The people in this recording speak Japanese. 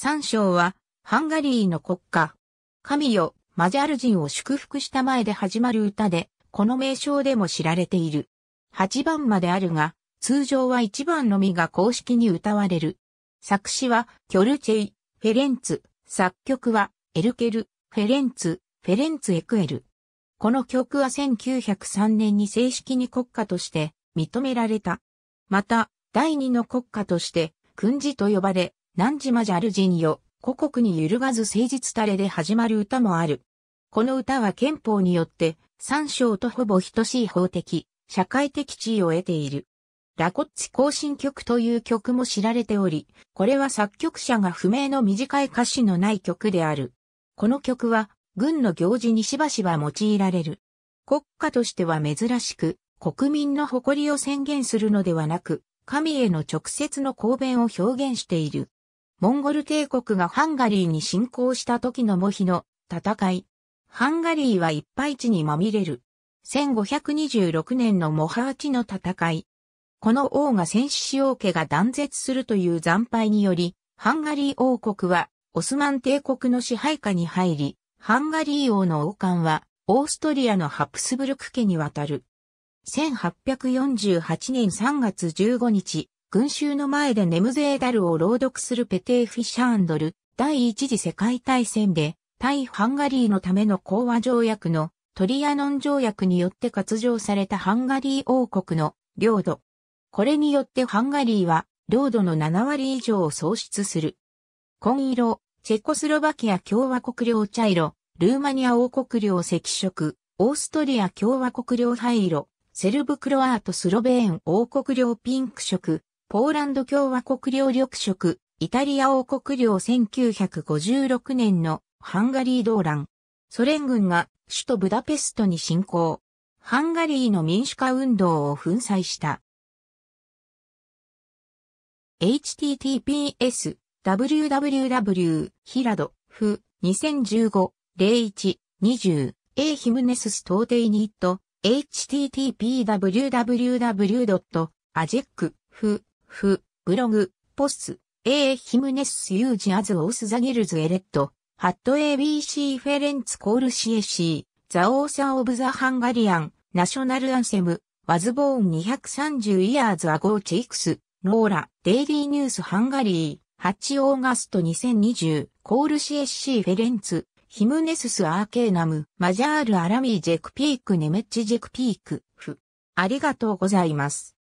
三章は、ハンガリーの国歌。神よ、マジャル人を祝福した前で始まる歌で、この名称でも知られている。八番まであるが、通常は一番のみが公式に歌われる。作詞は、キョルチェイ、フェレンツ、作曲は、エルケル、フェレンツ、フェレンツ・エクエル。この曲は1903年に正式に国家として認められた。また、第二の国家として、訓示と呼ばれ、何時まじゃる人よ、故国に揺るがず誠実たれで始まる歌もある。この歌は憲法によって、三章とほぼ等しい法的、社会的地位を得ている。ラコッチ行進曲という曲も知られており、これは作曲者が不明の短い歌詞のない曲である。この曲は、軍の行事にしばしば用いられる。国家としては珍しく、国民の誇りを宣言するのではなく、神への直接の公弁を表現している。モンゴル帝国がハンガリーに侵攻した時のモヒの戦い。ハンガリーは一敗地にまみれる。1526年のモハーチの戦い。この王が戦死し王家が断絶するという惨敗により、ハンガリー王国はオスマン帝国の支配下に入り、ハンガリー王の王冠はオーストリアのハプスブルク家に渡る。1848年3月15日、群衆の前でネムゼーダルを朗読するペテー・フィシャーンドル、第一次世界大戦で、対ハンガリーのための講和条約のトリアノン条約によって割譲されたハンガリー王国の領土。これによってハンガリーは領土の7割以上を喪失する。紺色、チェコスロバキア共和国領茶色、ルーマニア王国領赤色、オーストリア共和国領灰色、セルブクロアートスロベーン王国領ピンク色、ポーランド共和国領緑色、イタリア王国領1956年のハンガリー動乱。ソ連軍が首都ブダペストに侵攻。ハンガリーの民主化運動を粉砕した。https www ヒラドフ2015 0120 A ヒムネスス到底ニット http www.ajecf フ、ブログ、ポス、エーヒムネスユージアズオースザギルズエレット、ハット ABC フェレンツコールシエシー、ザオーサーオブザハンガリアン、ナショナルアンセム、ワズボーン230イヤーズアゴーチイクス、ローラ、デイリーニュースハンガリー、8オーガスト2020、コールシエシーフェレンツ、ヒムネススアーケーナム、マジャールアラミージェクピークネメッチジェクピーク、フ。ありがとうございます。